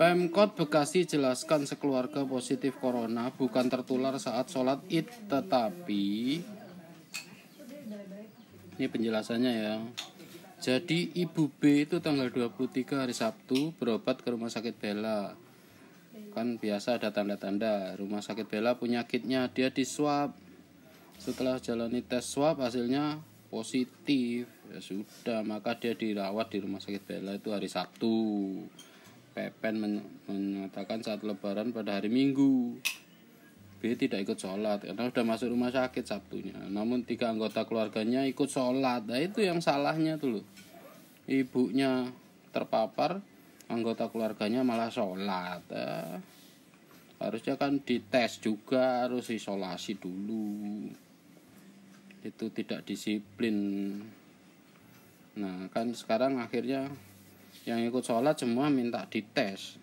Pemkot Bekasi jelaskan sekeluarga positif corona bukan tertular saat sholat id tetapi ini penjelasannya ya jadi ibu B itu tanggal 23 hari Sabtu berobat ke rumah sakit Bella kan biasa ada tanda-tanda rumah sakit Bella punya kitnya dia di swab setelah jalani tes swab hasilnya positif ya sudah maka dia dirawat di rumah sakit Bella itu hari Sabtu Pepen men menyatakan saat lebaran pada hari Minggu. B tidak ikut sholat karena sudah masuk rumah sakit Sabtunya. Namun tiga anggota keluarganya ikut sholat. Nah itu yang salahnya tuh loh. Ibunya terpapar, anggota keluarganya malah sholat. Nah, harusnya kan dites juga, harus isolasi dulu. Itu tidak disiplin. Nah kan sekarang akhirnya yang ikut sholat semua minta dites